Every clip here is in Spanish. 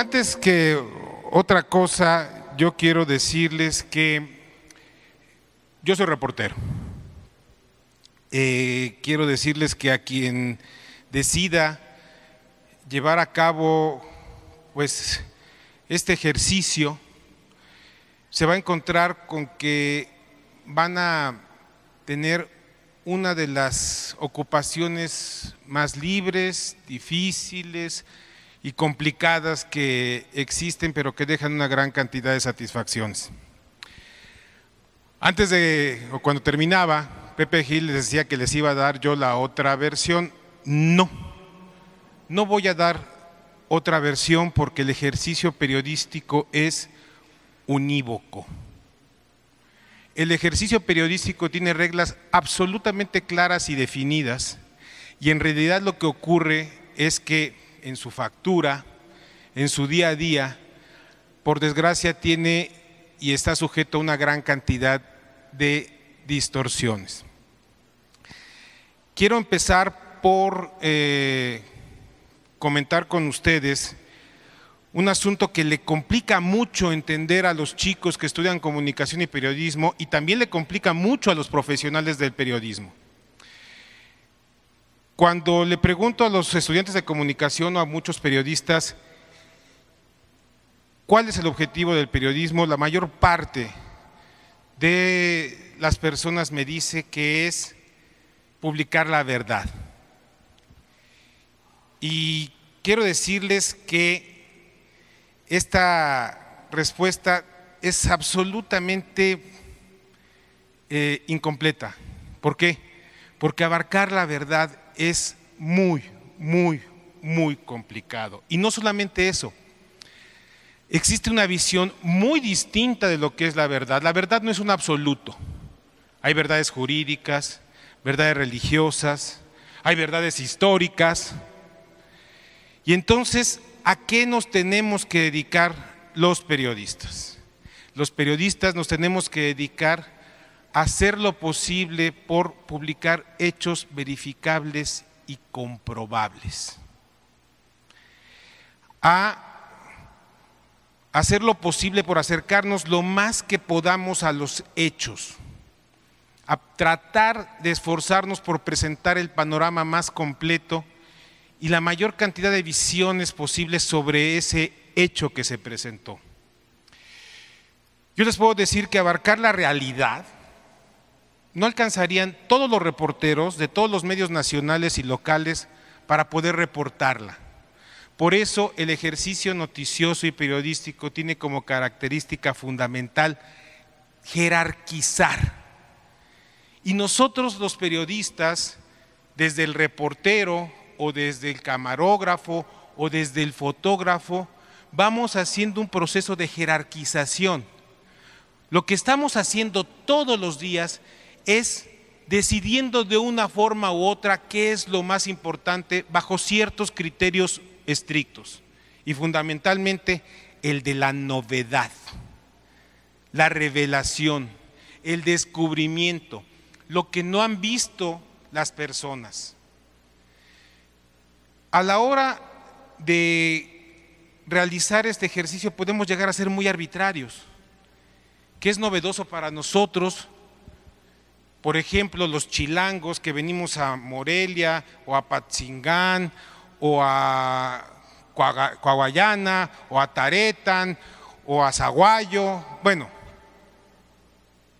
antes que otra cosa, yo quiero decirles que yo soy reportero. Eh, quiero decirles que a quien decida llevar a cabo pues este ejercicio se va a encontrar con que van a tener una de las ocupaciones más libres, difíciles, y complicadas que existen, pero que dejan una gran cantidad de satisfacciones. Antes de, o cuando terminaba, Pepe Gil les decía que les iba a dar yo la otra versión. No, no voy a dar otra versión porque el ejercicio periodístico es unívoco. El ejercicio periodístico tiene reglas absolutamente claras y definidas y en realidad lo que ocurre es que en su factura, en su día a día, por desgracia tiene y está sujeto a una gran cantidad de distorsiones. Quiero empezar por eh, comentar con ustedes un asunto que le complica mucho entender a los chicos que estudian comunicación y periodismo y también le complica mucho a los profesionales del periodismo. Cuando le pregunto a los estudiantes de comunicación o a muchos periodistas cuál es el objetivo del periodismo, la mayor parte de las personas me dice que es publicar la verdad. Y quiero decirles que esta respuesta es absolutamente eh, incompleta. ¿Por qué? Porque abarcar la verdad es muy, muy, muy complicado. Y no solamente eso, existe una visión muy distinta de lo que es la verdad. La verdad no es un absoluto. Hay verdades jurídicas, verdades religiosas, hay verdades históricas. Y entonces, ¿a qué nos tenemos que dedicar los periodistas? Los periodistas nos tenemos que dedicar hacer lo posible por publicar hechos verificables y comprobables. A hacer lo posible por acercarnos lo más que podamos a los hechos. A tratar de esforzarnos por presentar el panorama más completo y la mayor cantidad de visiones posibles sobre ese hecho que se presentó. Yo les puedo decir que abarcar la realidad no alcanzarían todos los reporteros de todos los medios nacionales y locales para poder reportarla. Por eso el ejercicio noticioso y periodístico tiene como característica fundamental jerarquizar. Y nosotros los periodistas, desde el reportero o desde el camarógrafo o desde el fotógrafo, vamos haciendo un proceso de jerarquización. Lo que estamos haciendo todos los días es decidiendo de una forma u otra qué es lo más importante bajo ciertos criterios estrictos y fundamentalmente el de la novedad, la revelación, el descubrimiento, lo que no han visto las personas. A la hora de realizar este ejercicio podemos llegar a ser muy arbitrarios. ¿Qué es novedoso para nosotros? Por ejemplo, los chilangos que venimos a Morelia o a Patzingán o a Coahuayana o a Taretan o a Zaguayo. Bueno,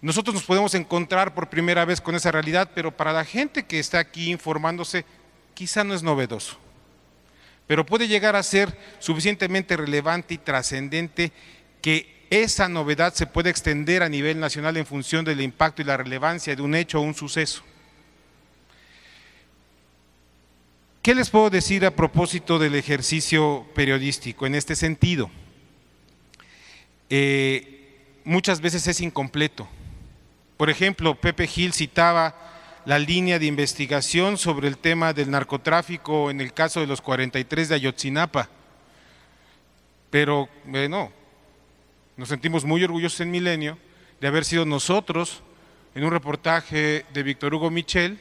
nosotros nos podemos encontrar por primera vez con esa realidad, pero para la gente que está aquí informándose, quizá no es novedoso, pero puede llegar a ser suficientemente relevante y trascendente que esa novedad se puede extender a nivel nacional en función del impacto y la relevancia de un hecho o un suceso. ¿Qué les puedo decir a propósito del ejercicio periodístico en este sentido? Eh, muchas veces es incompleto. Por ejemplo, Pepe Gil citaba la línea de investigación sobre el tema del narcotráfico en el caso de los 43 de Ayotzinapa. Pero, bueno, nos sentimos muy orgullosos en Milenio de haber sido nosotros, en un reportaje de Víctor Hugo Michel,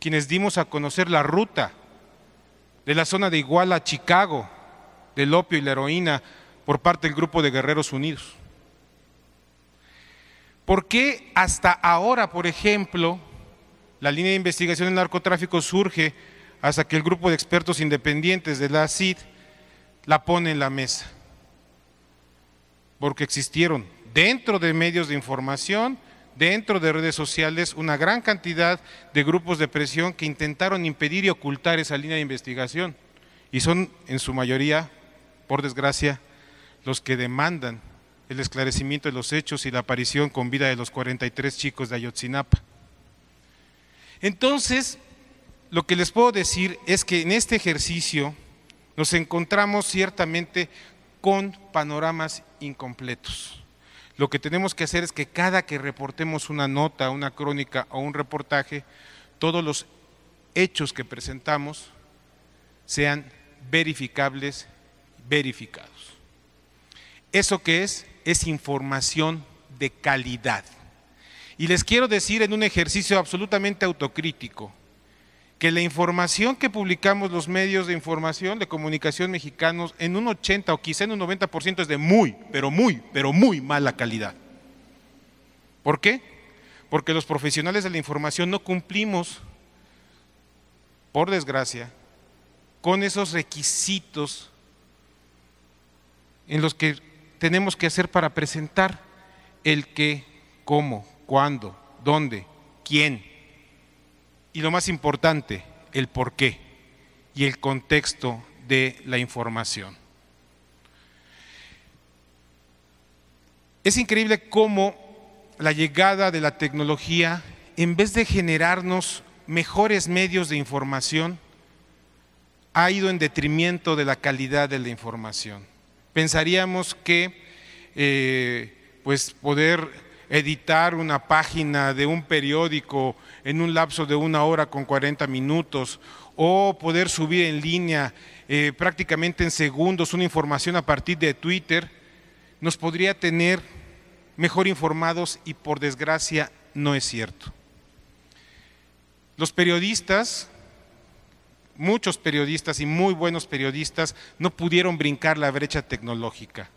quienes dimos a conocer la ruta de la zona de Iguala a Chicago, del opio y la heroína, por parte del grupo de Guerreros Unidos. ¿Por qué hasta ahora, por ejemplo, la línea de investigación del narcotráfico surge hasta que el grupo de expertos independientes de la CID la pone en la mesa? porque existieron dentro de medios de información, dentro de redes sociales, una gran cantidad de grupos de presión que intentaron impedir y ocultar esa línea de investigación. Y son en su mayoría, por desgracia, los que demandan el esclarecimiento de los hechos y la aparición con vida de los 43 chicos de Ayotzinapa. Entonces, lo que les puedo decir es que en este ejercicio nos encontramos ciertamente con panoramas incompletos. Lo que tenemos que hacer es que cada que reportemos una nota, una crónica o un reportaje, todos los hechos que presentamos sean verificables, verificados. ¿Eso que es? Es información de calidad. Y les quiero decir en un ejercicio absolutamente autocrítico, que la información que publicamos los medios de información de comunicación mexicanos en un 80 o quizá en un 90% es de muy, pero muy, pero muy mala calidad. ¿Por qué? Porque los profesionales de la información no cumplimos, por desgracia, con esos requisitos en los que tenemos que hacer para presentar el qué, cómo, cuándo, dónde, quién, y lo más importante, el porqué y el contexto de la información. Es increíble cómo la llegada de la tecnología, en vez de generarnos mejores medios de información, ha ido en detrimento de la calidad de la información. Pensaríamos que eh, pues poder editar una página de un periódico en un lapso de una hora con 40 minutos o poder subir en línea eh, prácticamente en segundos una información a partir de Twitter, nos podría tener mejor informados y por desgracia no es cierto. Los periodistas, muchos periodistas y muy buenos periodistas, no pudieron brincar la brecha tecnológica.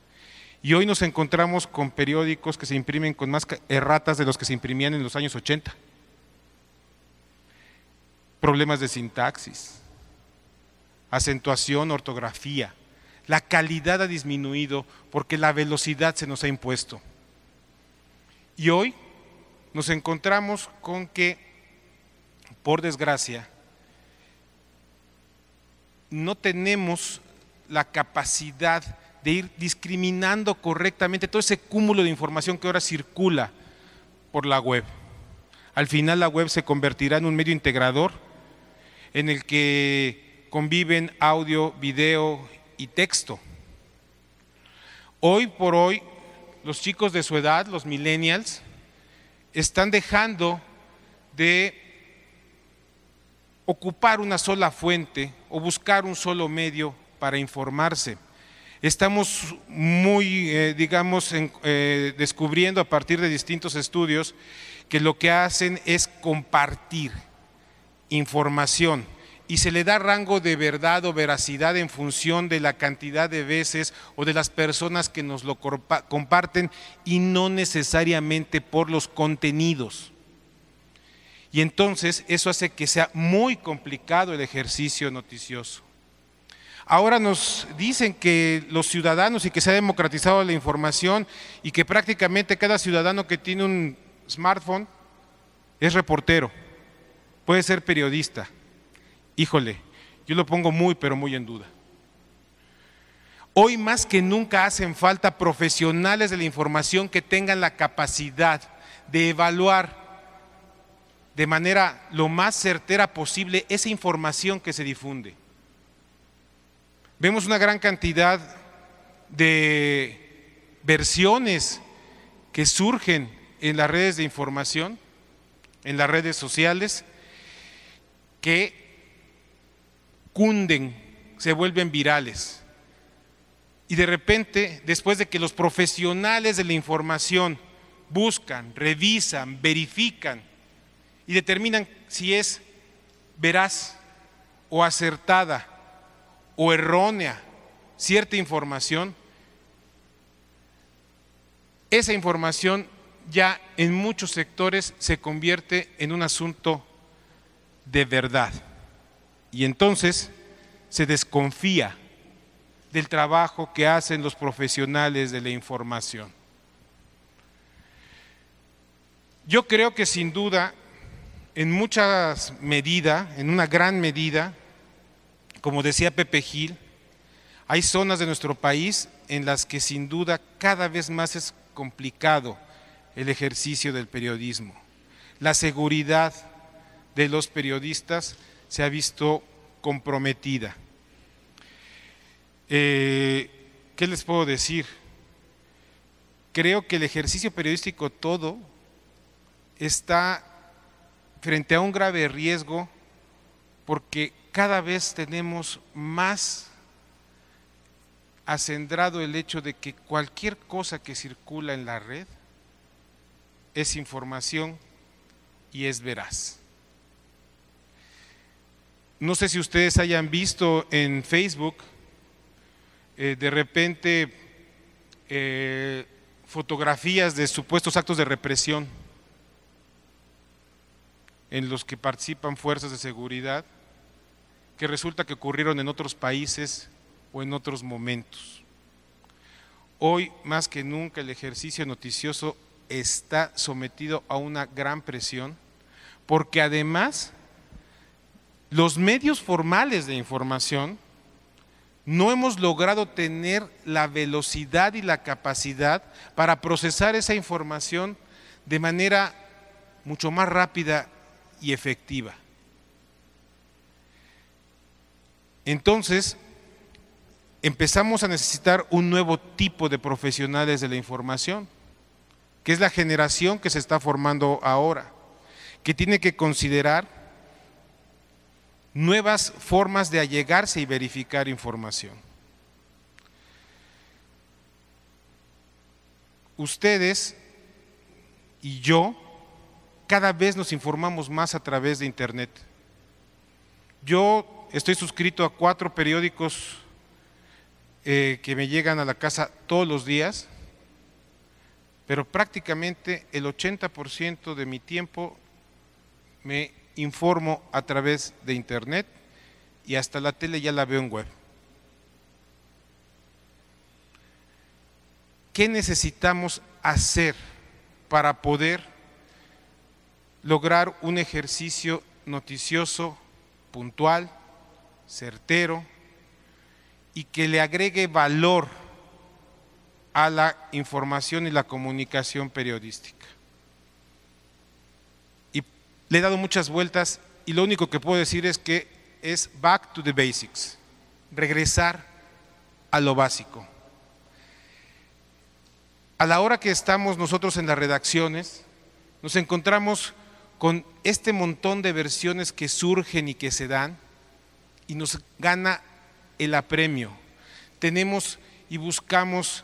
Y hoy nos encontramos con periódicos que se imprimen con más erratas de los que se imprimían en los años 80 problemas de sintaxis, acentuación, ortografía. La calidad ha disminuido porque la velocidad se nos ha impuesto. Y hoy nos encontramos con que, por desgracia, no tenemos la capacidad de ir discriminando correctamente todo ese cúmulo de información que ahora circula por la web. Al final la web se convertirá en un medio integrador en el que conviven audio, video y texto. Hoy por hoy, los chicos de su edad, los millennials, están dejando de ocupar una sola fuente o buscar un solo medio para informarse. Estamos muy, eh, digamos, eh, descubriendo a partir de distintos estudios que lo que hacen es compartir, información y se le da rango de verdad o veracidad en función de la cantidad de veces o de las personas que nos lo comparten y no necesariamente por los contenidos. Y entonces eso hace que sea muy complicado el ejercicio noticioso. Ahora nos dicen que los ciudadanos y que se ha democratizado la información y que prácticamente cada ciudadano que tiene un smartphone es reportero puede ser periodista. Híjole, yo lo pongo muy, pero muy en duda. Hoy más que nunca hacen falta profesionales de la información que tengan la capacidad de evaluar de manera lo más certera posible esa información que se difunde. Vemos una gran cantidad de versiones que surgen en las redes de información, en las redes sociales, que cunden, se vuelven virales. Y de repente, después de que los profesionales de la información buscan, revisan, verifican y determinan si es veraz o acertada o errónea cierta información, esa información ya en muchos sectores se convierte en un asunto de verdad. Y entonces se desconfía del trabajo que hacen los profesionales de la información. Yo creo que sin duda, en muchas medidas, en una gran medida, como decía Pepe Gil, hay zonas de nuestro país en las que sin duda cada vez más es complicado el ejercicio del periodismo. La seguridad de los periodistas se ha visto comprometida. Eh, ¿Qué les puedo decir? Creo que el ejercicio periodístico todo está frente a un grave riesgo porque cada vez tenemos más acendrado el hecho de que cualquier cosa que circula en la red es información y es veraz. No sé si ustedes hayan visto en Facebook eh, de repente eh, fotografías de supuestos actos de represión en los que participan fuerzas de seguridad que resulta que ocurrieron en otros países o en otros momentos. Hoy más que nunca el ejercicio noticioso está sometido a una gran presión porque además los medios formales de información no hemos logrado tener la velocidad y la capacidad para procesar esa información de manera mucho más rápida y efectiva. Entonces, empezamos a necesitar un nuevo tipo de profesionales de la información, que es la generación que se está formando ahora, que tiene que considerar nuevas formas de allegarse y verificar información. Ustedes y yo cada vez nos informamos más a través de Internet. Yo estoy suscrito a cuatro periódicos eh, que me llegan a la casa todos los días, pero prácticamente el 80% de mi tiempo me informo a través de internet y hasta la tele ya la veo en web. ¿Qué necesitamos hacer para poder lograr un ejercicio noticioso, puntual, certero y que le agregue valor a la información y la comunicación periodística? Le he dado muchas vueltas y lo único que puedo decir es que es back to the basics, regresar a lo básico. A la hora que estamos nosotros en las redacciones, nos encontramos con este montón de versiones que surgen y que se dan y nos gana el apremio. Tenemos y buscamos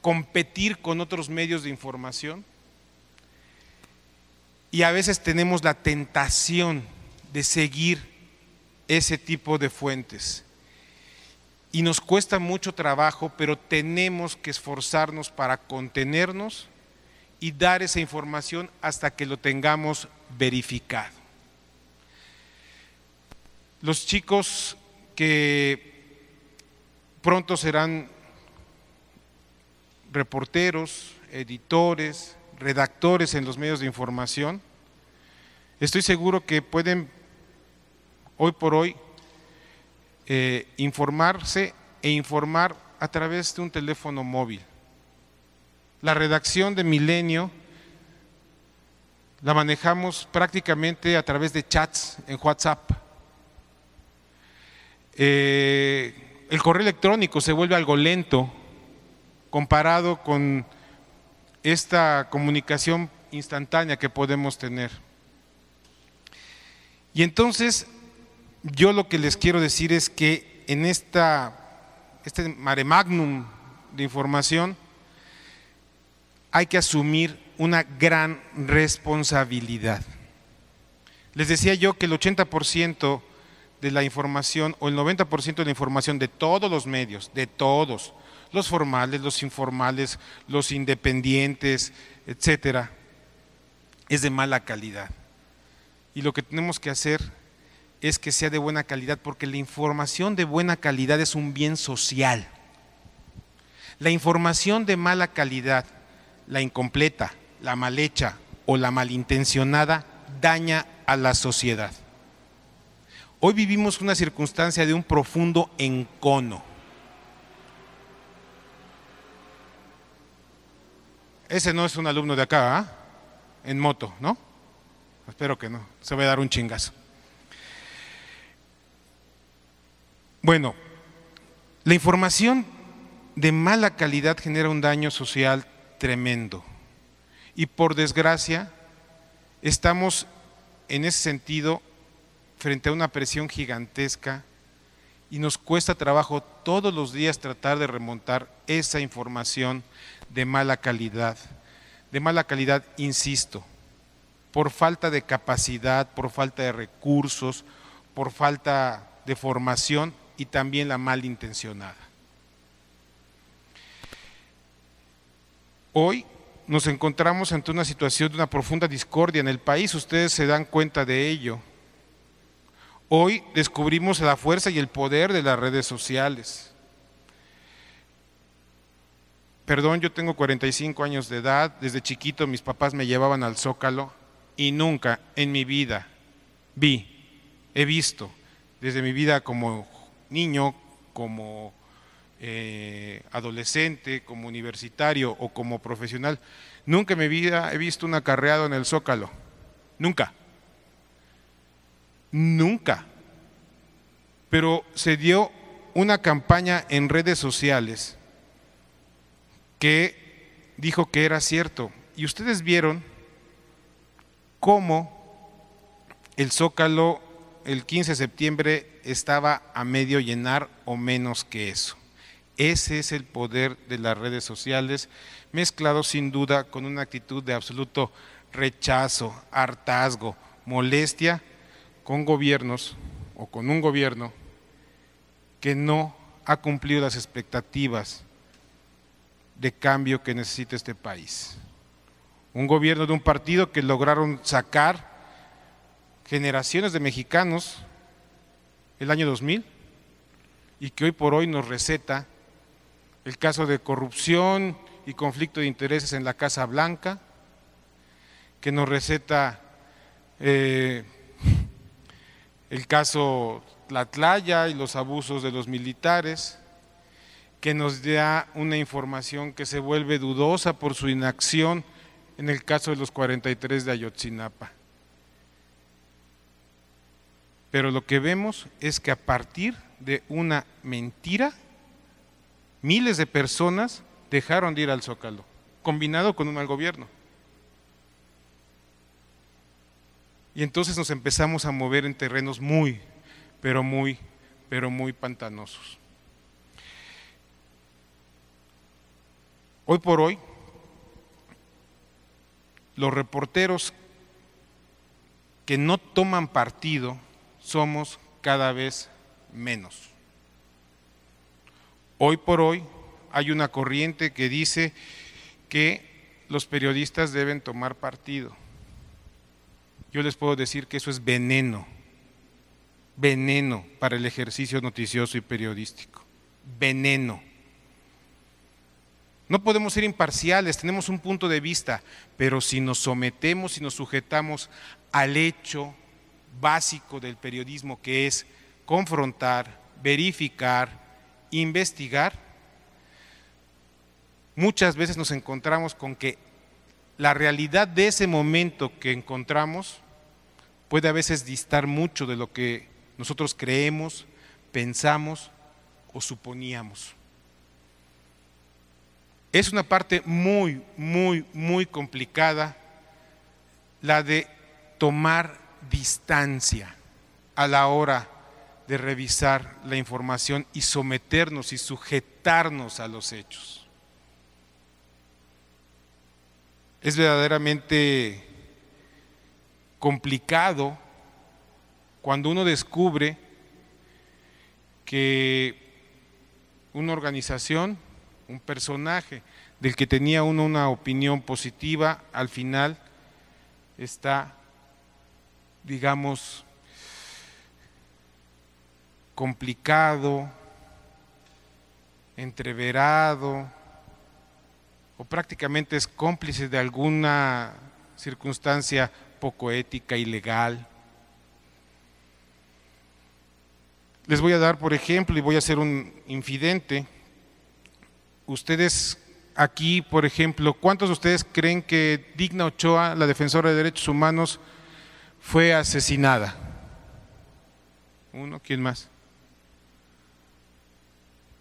competir con otros medios de información y a veces tenemos la tentación de seguir ese tipo de fuentes. Y nos cuesta mucho trabajo, pero tenemos que esforzarnos para contenernos y dar esa información hasta que lo tengamos verificado. Los chicos que pronto serán reporteros, editores, redactores en los medios de información, estoy seguro que pueden hoy por hoy eh, informarse e informar a través de un teléfono móvil. La redacción de Milenio la manejamos prácticamente a través de chats en WhatsApp. Eh, el correo electrónico se vuelve algo lento comparado con esta comunicación instantánea que podemos tener. Y entonces, yo lo que les quiero decir es que en esta, este mare magnum de información, hay que asumir una gran responsabilidad. Les decía yo que el 80% de la información o el 90% de la información de todos los medios, de todos, los formales, los informales, los independientes, etcétera, es de mala calidad. Y lo que tenemos que hacer es que sea de buena calidad, porque la información de buena calidad es un bien social. La información de mala calidad, la incompleta, la malhecha o la malintencionada, daña a la sociedad. Hoy vivimos una circunstancia de un profundo encono Ese no es un alumno de acá, ¿ah? en moto, ¿no? Espero que no, se va a dar un chingazo. Bueno, la información de mala calidad genera un daño social tremendo. Y por desgracia, estamos en ese sentido frente a una presión gigantesca y nos cuesta trabajo todos los días tratar de remontar esa información de mala calidad. De mala calidad, insisto, por falta de capacidad, por falta de recursos, por falta de formación y también la malintencionada. Hoy nos encontramos ante una situación de una profunda discordia en el país, ustedes se dan cuenta de ello Hoy descubrimos la fuerza y el poder de las redes sociales. Perdón, yo tengo 45 años de edad, desde chiquito mis papás me llevaban al zócalo y nunca en mi vida vi, he visto, desde mi vida como niño, como eh, adolescente, como universitario o como profesional, nunca en mi vida he visto un acarreado en el zócalo, nunca. Nunca. Pero se dio una campaña en redes sociales que dijo que era cierto. Y ustedes vieron cómo el Zócalo el 15 de septiembre estaba a medio llenar o menos que eso. Ese es el poder de las redes sociales, mezclado sin duda con una actitud de absoluto rechazo, hartazgo, molestia con gobiernos o con un gobierno que no ha cumplido las expectativas de cambio que necesita este país. Un gobierno de un partido que lograron sacar generaciones de mexicanos el año 2000 y que hoy por hoy nos receta el caso de corrupción y conflicto de intereses en la Casa Blanca, que nos receta eh, el caso La Tlatlaya y los abusos de los militares, que nos da una información que se vuelve dudosa por su inacción en el caso de los 43 de Ayotzinapa. Pero lo que vemos es que a partir de una mentira, miles de personas dejaron de ir al Zócalo, combinado con un mal gobierno. Y entonces nos empezamos a mover en terrenos muy, pero muy, pero muy pantanosos. Hoy por hoy, los reporteros que no toman partido somos cada vez menos. Hoy por hoy hay una corriente que dice que los periodistas deben tomar partido yo les puedo decir que eso es veneno, veneno para el ejercicio noticioso y periodístico, veneno. No podemos ser imparciales, tenemos un punto de vista, pero si nos sometemos y nos sujetamos al hecho básico del periodismo, que es confrontar, verificar, investigar, muchas veces nos encontramos con que la realidad de ese momento que encontramos puede a veces distar mucho de lo que nosotros creemos, pensamos o suponíamos. Es una parte muy, muy, muy complicada la de tomar distancia a la hora de revisar la información y someternos y sujetarnos a los hechos. Es verdaderamente complicado cuando uno descubre que una organización, un personaje del que tenía uno una opinión positiva, al final está, digamos, complicado, entreverado, o prácticamente es cómplice de alguna circunstancia poco ética, ilegal. Les voy a dar, por ejemplo, y voy a ser un infidente. Ustedes aquí, por ejemplo, ¿cuántos de ustedes creen que Digna Ochoa, la defensora de derechos humanos, fue asesinada? Uno, ¿quién más?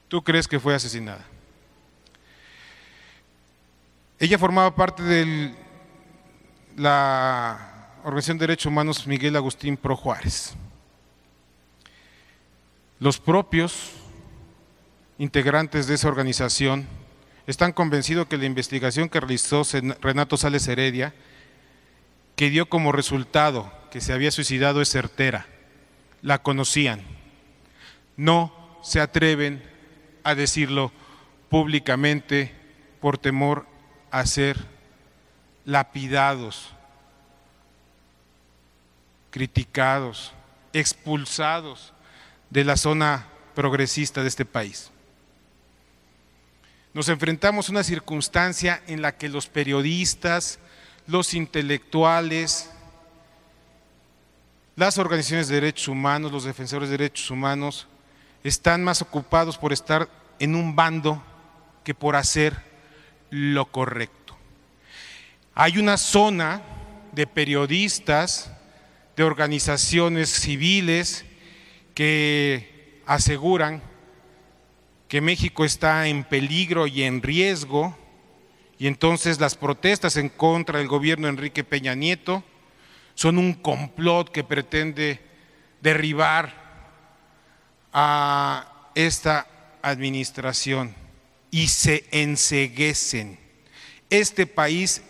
¿Tú crees que fue asesinada? Ella formaba parte de la Organización de Derechos Humanos Miguel Agustín Pro Juárez. Los propios integrantes de esa organización están convencidos que la investigación que realizó Renato Sales Heredia, que dio como resultado que se había suicidado, es certera. La conocían. No se atreven a decirlo públicamente por temor a ser lapidados criticados, expulsados de la zona progresista de este país. Nos enfrentamos a una circunstancia en la que los periodistas, los intelectuales, las organizaciones de derechos humanos, los defensores de derechos humanos, están más ocupados por estar en un bando que por hacer lo correcto. Hay una zona de periodistas, de organizaciones civiles que aseguran que México está en peligro y en riesgo, y entonces las protestas en contra del gobierno de Enrique Peña Nieto son un complot que pretende derribar a esta administración y se enseguecen. Este país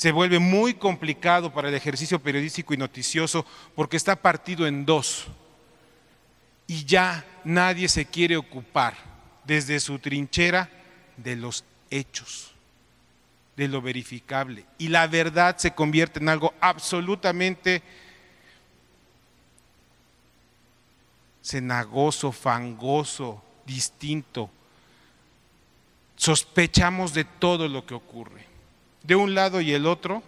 se vuelve muy complicado para el ejercicio periodístico y noticioso porque está partido en dos y ya nadie se quiere ocupar desde su trinchera de los hechos, de lo verificable. Y la verdad se convierte en algo absolutamente cenagoso, fangoso, distinto. Sospechamos de todo lo que ocurre de un lado y el otro,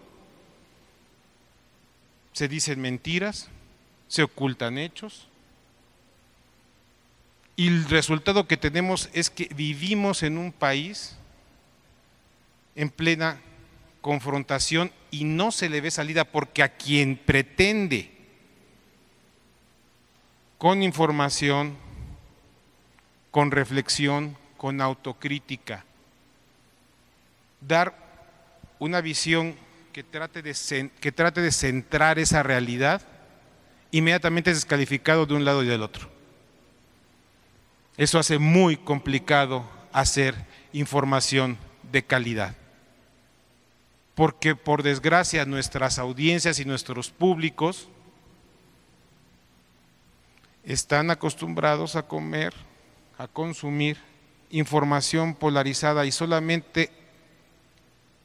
se dicen mentiras, se ocultan hechos. Y el resultado que tenemos es que vivimos en un país en plena confrontación y no se le ve salida porque a quien pretende con información, con reflexión, con autocrítica, dar una visión que trate de, que trate de centrar esa realidad, inmediatamente es descalificado de un lado y del otro. Eso hace muy complicado hacer información de calidad. Porque por desgracia nuestras audiencias y nuestros públicos están acostumbrados a comer, a consumir información polarizada y solamente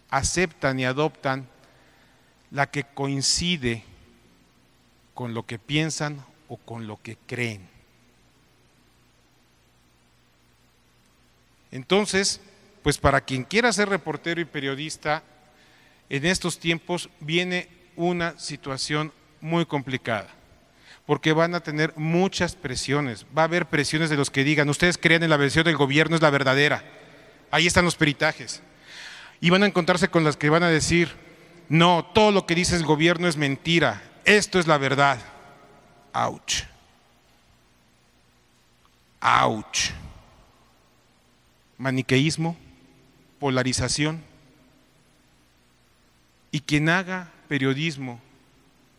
aceptan y adoptan la que coincide con lo que piensan o con lo que creen. Entonces, pues para quien quiera ser reportero y periodista, en estos tiempos viene una situación muy complicada, porque van a tener muchas presiones. Va a haber presiones de los que digan, ustedes creen en la versión del gobierno es la verdadera. Ahí están los peritajes y van a encontrarse con las que van a decir, no, todo lo que dice el gobierno es mentira, esto es la verdad. Ouch. Ouch. Maniqueísmo, polarización. Y quien haga periodismo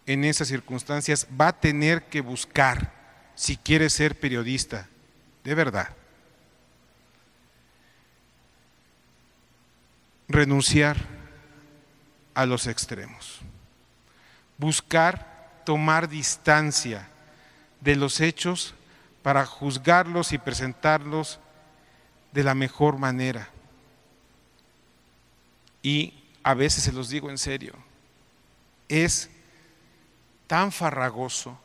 en esas circunstancias va a tener que buscar si quiere ser periodista, de verdad renunciar a los extremos, buscar tomar distancia de los hechos para juzgarlos y presentarlos de la mejor manera. Y a veces se los digo en serio, es tan farragoso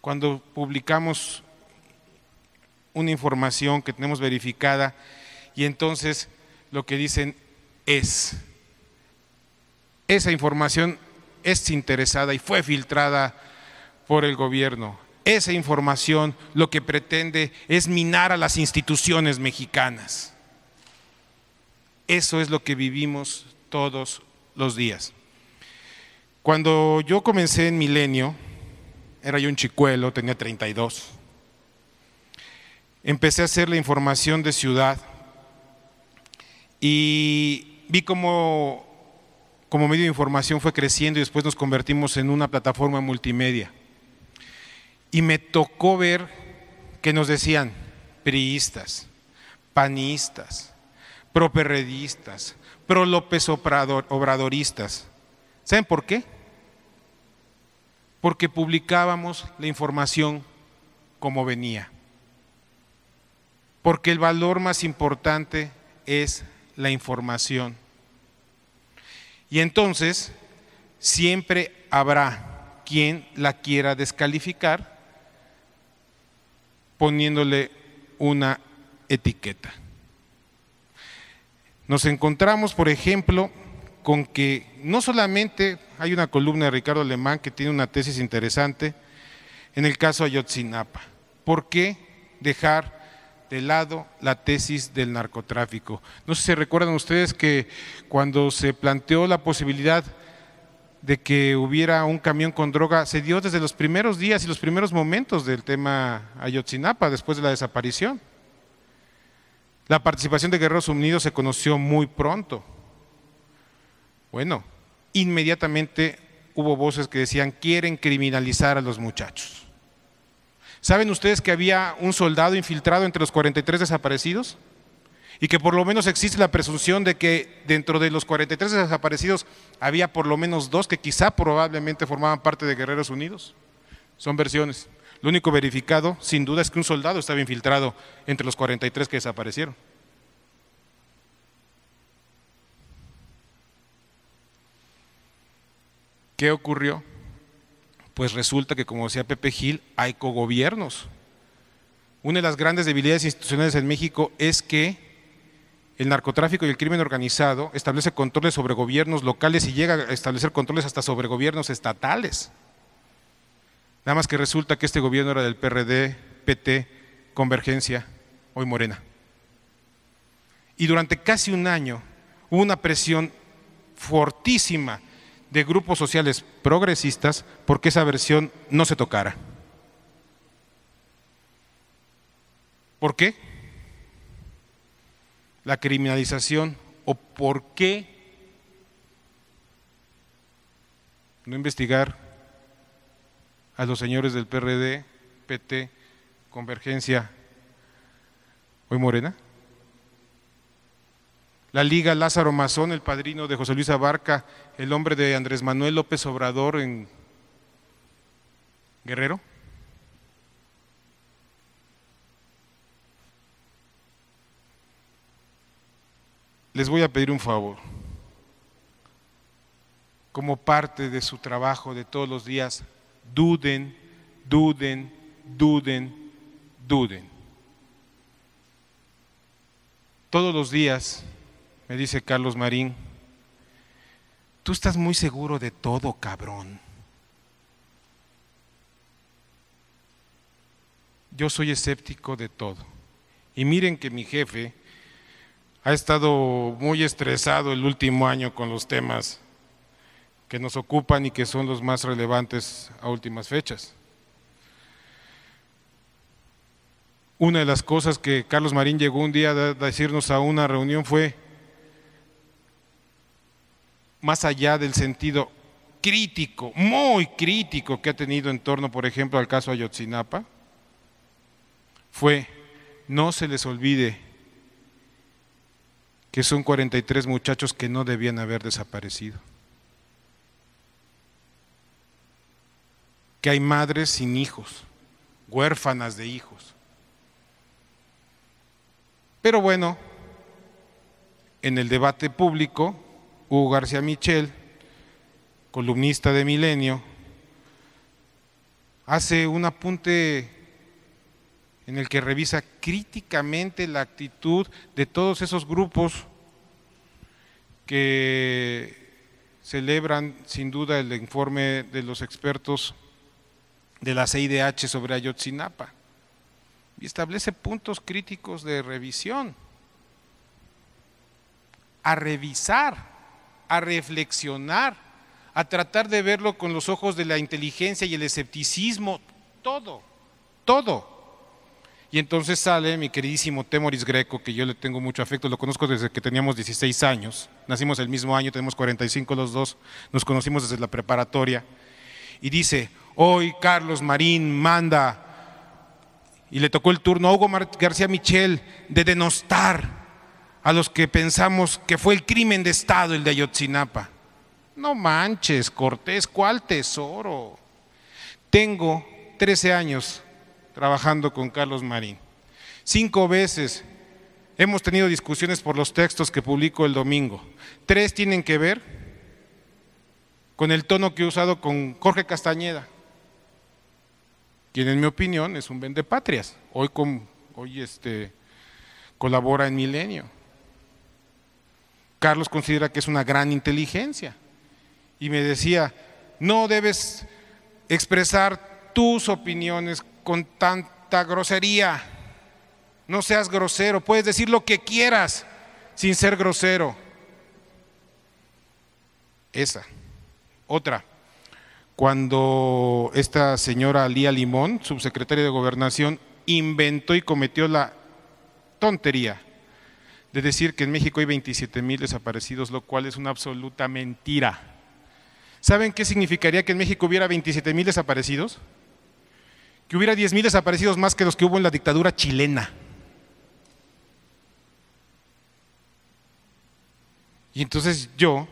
cuando publicamos una información que tenemos verificada y entonces lo que dicen es. Esa información es interesada y fue filtrada por el gobierno. Esa información lo que pretende es minar a las instituciones mexicanas. Eso es lo que vivimos todos los días. Cuando yo comencé en Milenio, era yo un chicuelo, tenía 32, empecé a hacer la información de ciudad y vi cómo como medio de información fue creciendo y después nos convertimos en una plataforma multimedia. Y me tocó ver que nos decían priistas, panistas, properredistas, pro López obradoristas. ¿Saben por qué? Porque publicábamos la información como venía. Porque el valor más importante es la información. Y entonces, siempre habrá quien la quiera descalificar poniéndole una etiqueta. Nos encontramos, por ejemplo, con que no solamente hay una columna de Ricardo Alemán que tiene una tesis interesante en el caso Ayotzinapa. ¿Por qué dejar de lado la tesis del narcotráfico. No sé si recuerdan ustedes que cuando se planteó la posibilidad de que hubiera un camión con droga se dio desde los primeros días y los primeros momentos del tema Ayotzinapa, después de la desaparición. La participación de Guerreros Unidos se conoció muy pronto. Bueno, inmediatamente hubo voces que decían, quieren criminalizar a los muchachos. ¿Saben ustedes que había un soldado infiltrado entre los 43 desaparecidos? Y que por lo menos existe la presunción de que dentro de los 43 desaparecidos había por lo menos dos que quizá probablemente formaban parte de Guerreros Unidos. Son versiones. Lo único verificado, sin duda, es que un soldado estaba infiltrado entre los 43 que desaparecieron. ¿Qué ocurrió? pues resulta que, como decía Pepe Gil, hay cogobiernos. Una de las grandes debilidades institucionales en México es que el narcotráfico y el crimen organizado establece controles sobre gobiernos locales y llega a establecer controles hasta sobre gobiernos estatales. Nada más que resulta que este gobierno era del PRD, PT, Convergencia, hoy Morena. Y durante casi un año hubo una presión fortísima de grupos sociales progresistas porque esa versión no se tocara. ¿Por qué? La criminalización o por qué no investigar a los señores del PRD, PT, Convergencia, hoy Morena la Liga Lázaro Mazón, el padrino de José Luis Abarca, el hombre de Andrés Manuel López Obrador en Guerrero. Les voy a pedir un favor. Como parte de su trabajo de todos los días, duden, duden, duden, duden. Todos los días me dice Carlos Marín, tú estás muy seguro de todo, cabrón. Yo soy escéptico de todo. Y miren que mi jefe ha estado muy estresado el último año con los temas que nos ocupan y que son los más relevantes a últimas fechas. Una de las cosas que Carlos Marín llegó un día a decirnos a una reunión fue, más allá del sentido crítico, muy crítico que ha tenido en torno, por ejemplo, al caso Ayotzinapa, fue, no se les olvide que son 43 muchachos que no debían haber desaparecido. Que hay madres sin hijos, huérfanas de hijos. Pero bueno, en el debate público Hugo García Michel, columnista de Milenio, hace un apunte en el que revisa críticamente la actitud de todos esos grupos que celebran sin duda el informe de los expertos de la CIDH sobre Ayotzinapa y establece puntos críticos de revisión a revisar a reflexionar, a tratar de verlo con los ojos de la inteligencia y el escepticismo, todo, todo. Y entonces sale mi queridísimo Temoris Greco, que yo le tengo mucho afecto, lo conozco desde que teníamos 16 años, nacimos el mismo año, tenemos 45 los dos, nos conocimos desde la preparatoria, y dice, hoy Carlos Marín manda, y le tocó el turno a Hugo García Michel de denostar a los que pensamos que fue el crimen de Estado el de Ayotzinapa. No manches, Cortés, ¿cuál tesoro? Tengo 13 años trabajando con Carlos Marín. Cinco veces hemos tenido discusiones por los textos que publico el domingo. Tres tienen que ver con el tono que he usado con Jorge Castañeda, quien en mi opinión es un vendepatrias. Hoy, hoy este, colabora en Milenio. Carlos considera que es una gran inteligencia. Y me decía, no debes expresar tus opiniones con tanta grosería. No seas grosero, puedes decir lo que quieras sin ser grosero. Esa. Otra. Cuando esta señora Lía Limón, subsecretaria de Gobernación, inventó y cometió la tontería de decir que en México hay 27 mil desaparecidos, lo cual es una absoluta mentira. ¿Saben qué significaría que en México hubiera 27 mil desaparecidos? Que hubiera 10 mil desaparecidos más que los que hubo en la dictadura chilena. Y entonces yo,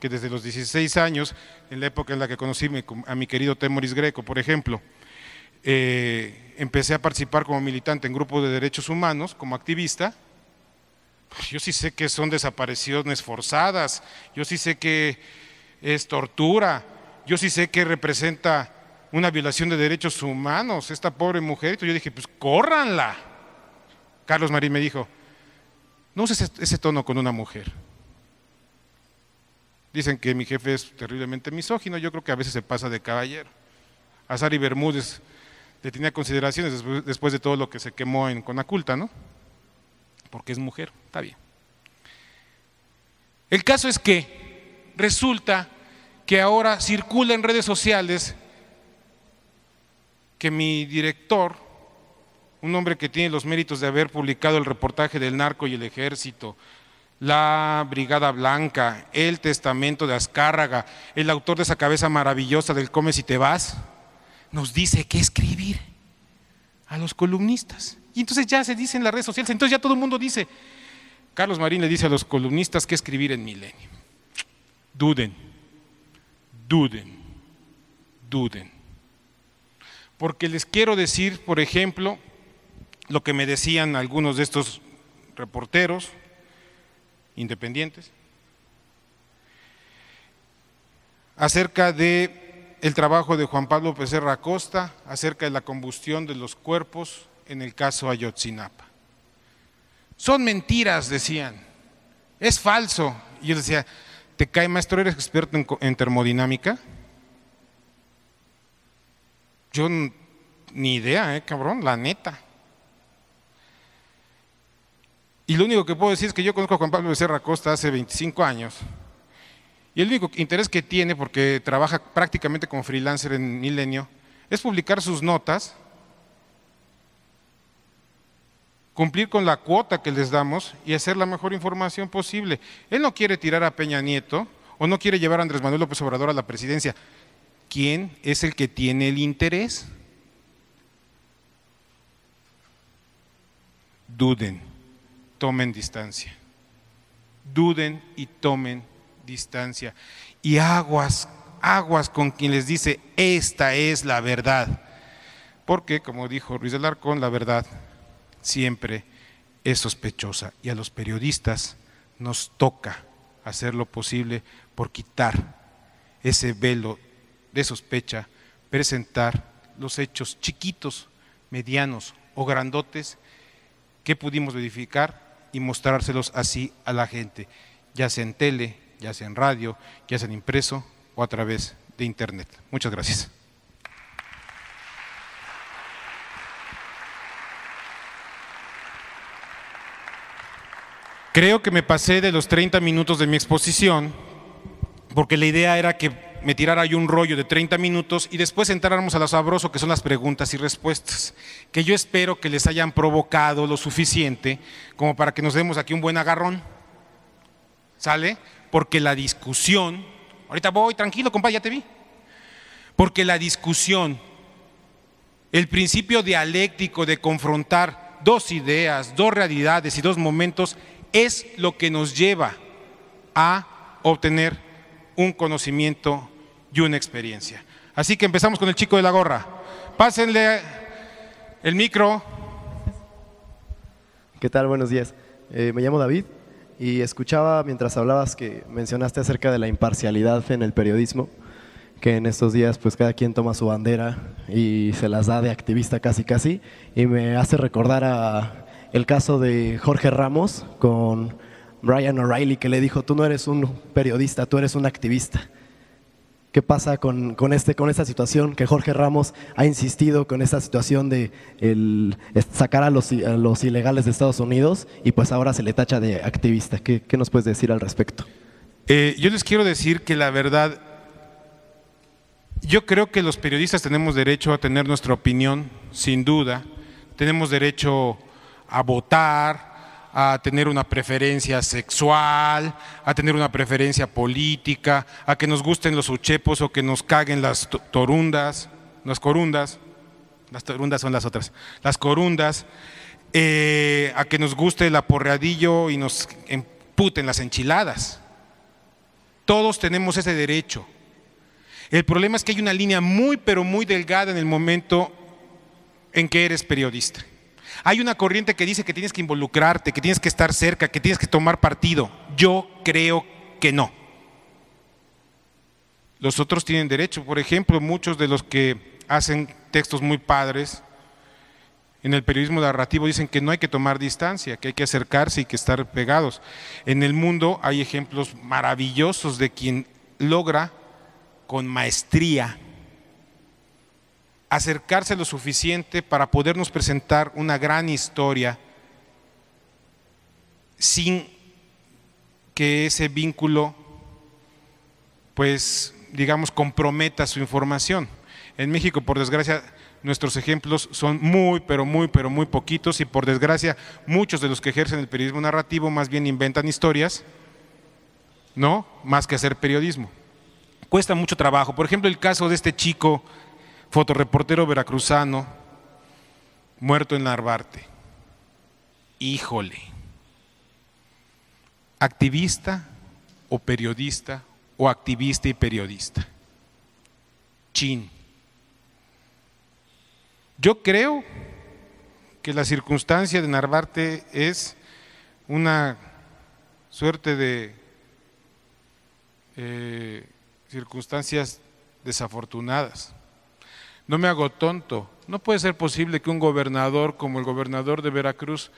que desde los 16 años, en la época en la que conocí a mi querido Temoris Greco, por ejemplo, eh, empecé a participar como militante en grupos de derechos humanos, como activista, pues yo sí sé que son desapariciones forzadas, yo sí sé que es tortura, yo sí sé que representa una violación de derechos humanos, esta pobre mujer. Yo dije, pues córranla. Carlos Marín me dijo, no uses ese, tono con una mujer. Dicen que mi jefe es terriblemente misógino, yo creo que a veces se pasa de caballero. Azari Bermúdez le tenía consideraciones después de todo lo que se quemó en Conaculta, ¿no? porque es mujer, está bien. El caso es que resulta que ahora circula en redes sociales que mi director, un hombre que tiene los méritos de haber publicado el reportaje del narco y el ejército, la Brigada Blanca, el testamento de Azcárraga, el autor de esa cabeza maravillosa del Come si te vas, nos dice que escribir a los columnistas. Y entonces ya se dice en las redes sociales, entonces ya todo el mundo dice, Carlos Marín le dice a los columnistas que escribir en Milenio. Duden, duden, duden. Porque les quiero decir, por ejemplo, lo que me decían algunos de estos reporteros independientes acerca de el trabajo de Juan Pablo pecerra Costa, acerca de la combustión de los cuerpos en el caso Ayotzinapa. Son mentiras, decían. Es falso. Y él decía, ¿te cae maestro? ¿Eres experto en, termodinámica? Yo ni idea, ¿eh, cabrón, la neta. Y lo único que puedo decir es que yo conozco a Juan Pablo Becerra Costa hace 25 años. Y el único interés que tiene, porque trabaja prácticamente como freelancer en Milenio, es publicar sus notas cumplir con la cuota que les damos y hacer la mejor información posible. Él no quiere tirar a Peña Nieto o no quiere llevar a Andrés Manuel López Obrador a la presidencia. ¿Quién es el que tiene el interés? Duden, tomen distancia. Duden y tomen distancia. Y aguas, aguas con quien les dice, esta es la verdad. Porque, como dijo Ruiz del Arcón, la verdad siempre es sospechosa y a los periodistas nos toca hacer lo posible por quitar ese velo de sospecha, presentar los hechos chiquitos, medianos o grandotes que pudimos verificar y mostrárselos así a la gente, ya sea en tele, ya sea en radio, ya sea en impreso o a través de Internet. Muchas gracias. Creo que me pasé de los 30 minutos de mi exposición, porque la idea era que me tirara yo un rollo de 30 minutos y después entráramos a lo sabroso, que son las preguntas y respuestas, que yo espero que les hayan provocado lo suficiente como para que nos demos aquí un buen agarrón. ¿Sale? Porque la discusión, ahorita voy, tranquilo, compadre, ya te vi. Porque la discusión, el principio dialéctico de confrontar dos ideas, dos realidades y dos momentos es lo que nos lleva a obtener un conocimiento y una experiencia. Así que empezamos con el chico de la gorra. Pásenle el micro. ¿Qué tal? Buenos días. Eh, me llamo David y escuchaba mientras hablabas que mencionaste acerca de la imparcialidad en el periodismo, que en estos días pues cada quien toma su bandera y se las da de activista casi casi y me hace recordar a el caso de Jorge Ramos con Brian O'Reilly, que le dijo, tú no eres un periodista, tú eres un activista. ¿Qué pasa con, este, con esta situación? Que Jorge Ramos ha insistido con esta situación de sacar a los, ilegales de Estados Unidos y pues ahora se le tacha de activista. ¿Qué, nos puedes decir al respecto? Eh, yo les quiero decir que la verdad, yo creo que los periodistas tenemos derecho a tener nuestra opinión, sin duda. Tenemos derecho a votar, a tener una preferencia sexual, a tener una preferencia política, a que nos gusten los uchepos o que nos caguen las torundas, las corundas, las torundas son las otras, las corundas, eh, a que nos guste el aporreadillo y nos emputen las enchiladas. Todos tenemos ese derecho. El problema es que hay una línea muy, pero muy delgada en el momento en que eres periodista. Hay una corriente que dice que tienes que involucrarte, que tienes que estar cerca, que tienes que tomar partido. Yo creo que no. Los otros tienen derecho. Por ejemplo, muchos de los que hacen textos muy padres en el periodismo narrativo dicen que no hay que tomar distancia, que hay que acercarse y que estar pegados. En el mundo hay ejemplos maravillosos de quien logra con maestría acercarse lo suficiente para podernos presentar una gran historia sin que ese vínculo, pues, digamos, comprometa su información. En México, por desgracia, nuestros ejemplos son muy, pero muy, pero muy poquitos y por desgracia muchos de los que ejercen el periodismo narrativo más bien inventan historias, ¿no? Más que hacer periodismo. Cuesta mucho trabajo. Por ejemplo, el caso de este chico fotoreportero veracruzano, muerto en Narvarte. Híjole. Activista o periodista o activista y periodista. Chin. Yo creo que la circunstancia de Narvarte es una suerte de eh, circunstancias desafortunadas no me hago tonto. No puede ser posible que un gobernador como el gobernador de Veracruz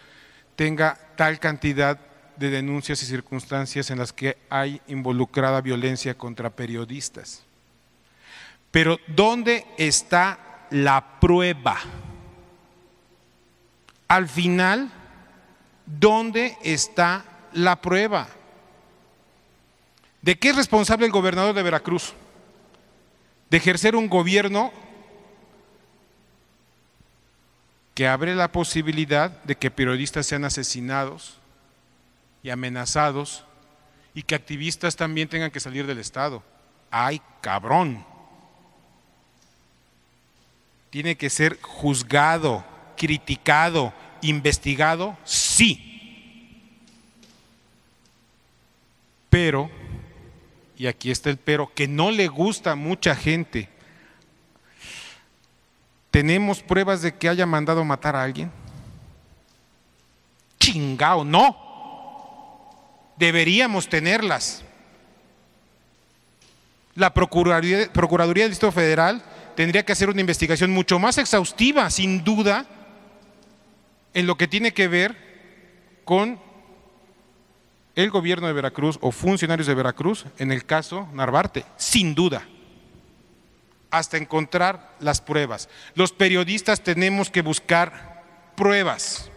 tenga tal cantidad de denuncias y circunstancias en las que hay involucrada violencia contra periodistas. Pero ¿dónde está la prueba? Al final, ¿dónde está la prueba? ¿De qué es responsable el gobernador de Veracruz? De ejercer un gobierno que abre la posibilidad de que periodistas sean asesinados y amenazados y que activistas también tengan que salir del Estado. ¡Ay, cabrón! Tiene que ser juzgado, criticado, investigado, sí. Pero, y aquí está el pero, que no le gusta a mucha gente ¿Tenemos pruebas de que haya mandado matar a alguien? Chingao, no. Deberíamos tenerlas. La Procuraduría, Procuraduría del Distrito Federal tendría que hacer una investigación mucho más exhaustiva, sin duda, en lo que tiene que ver con el gobierno de Veracruz o funcionarios de Veracruz en el caso Narvarte, sin duda hasta encontrar las pruebas. Los periodistas tenemos que buscar pruebas.